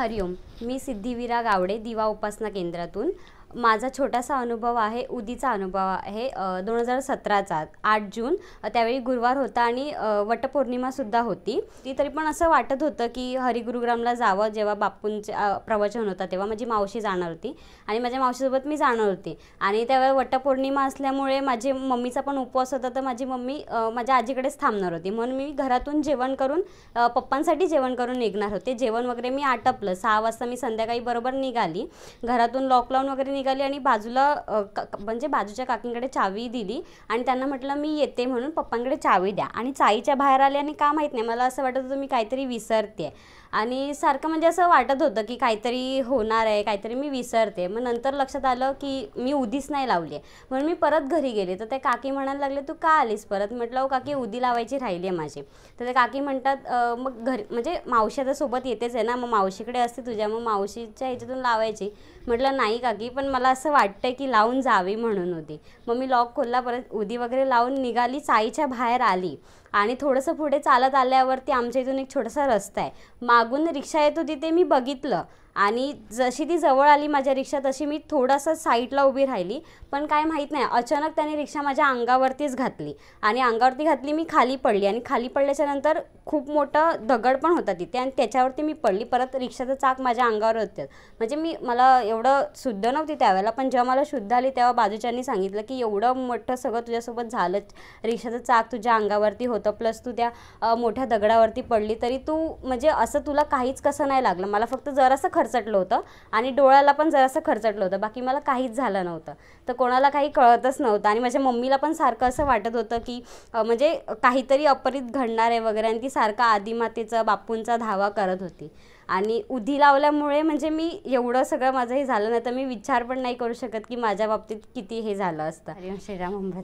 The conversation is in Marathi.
हरिओम मी सिद्धिविरा गावडे दिवा उपासना केंद्रातून माझा छोटासा अनुभव आहे उदीचा अनुभव आहे दोन हजार सतराचा आठ जून त्यावेळी गुरुवार होता आणि वटपौर्णिमासुद्धा होती ती तरी पण असं वाटत होतं की हरिगुरुग्रामला जावं जेव्हा बापूंचे प्रवचन होता तेव्हा माझी मावशी जाणार होती आणि माझ्या मावशीसोबत मी जाणार होती आणि त्यावेळी वटपौर्णिमा असल्यामुळे माझे मम्मीचा पण उपवास होता तर माझी मम्मी माझ्या आजीकडेच थांबणार होती म्हणून मी घरातून जेवण करून पप्पांसाठी जेवण करून निघणार होते जेवण वगैरे मी आटपलं सहा वाजता मी संध्याकाळी बरोबर निघाली घरातून लॉकडाऊन वगैरे निघाली आणि बाजूला म्हणजे बाजूच्या काकींकडे चावी दिली आणि त्यांना म्हटलं मी येते म्हणून पप्पांकडे चावी द्या आणि चाईच्या बाहेर आले आणि का माहीत नाही मला असं वाटत होतं मी काहीतरी विसरते आणि सारखं म्हणजे असं वाटत होतं की काहीतरी होणार आहे काहीतरी मी विसरते मग नंतर लक्षात आलं की मी उदीच नाही लावली आहे म्हणून मी परत घरी गेले तर त्या काकी म्हणायला लागले तू का आलीस परत म्हटलं हो काकी उदी लावायची राहिली आहे माझी तर ते काकी म्हणतात मग घरी म्हणजे मावशी आता सोबत येतेच आहे ना मग मावशीकडे असते तुझ्या मग मावशीच्या ह्याच्यातून लावायची म्हटलं नाही काकी पण मला असं वाटतं की लावून जावी म्हणून उदी मग मी लॉक खोलला परत उदी वगैरे लावून निघाली चाईच्या बाहेर आली आणि थोडंसं पुढे चालत आल्यावरती आमच्या इथून एक छोटासा रस्ता आहे मागून रिक्षा येतो तिथे मी बघितलं आणि जशी ती जवळ आली माझ्या रिक्षा तशी मी थोडासा साईडला उभी राहिली पण काय माहीत नाही अचानक त्याने रिक्षा माझ्या अंगावरतीच घातली आणि अंगावरती घातली मी खाली पडली आणि खाली पडल्याच्यानंतर खूप मोठं दगड पण होता तिथे आणि त्याच्यावरती मी पडली परत रिक्षाचं चाक माझ्या अंगावर होते म्हणजे मी मला एवढं शुद्ध नव्हती त्यावेळेला पण जेव्हा मला शुद्ध आली तेव्हा बाजूच्यांनी सांगितलं की एवढं मोठं सगळं तुझ्यासोबत झालं रिक्षाचं चाक तुझ्या अंगावरती होतं होतं प्लस तू त्या मोठ्या दगडावरती पडली तरी तू म्हणजे असं तुला काहीच कसं नाही लागलं मला फक्त जरासं खर्चटलं होतं आणि डोळ्याला पण जरासं खर्चटलं होतं बाकी मला काहीच झालं नव्हतं तर कोणाला काही कळतच नव्हतं आणि माझ्या मम्मीला पण सारखं असं वाटत होतं की म्हणजे काहीतरी अपरित घडणार आहे वगैरे आणि ती सारखं आदिमातेचा बापूंचा धावा करत होती आणि उधी लावल्यामुळे म्हणजे मी एवढं सगळं माझं हे झालं नाही तर मी विचार पण नाही करू शकत की माझ्या बाबतीत किती हे झालं असतं श्रीराम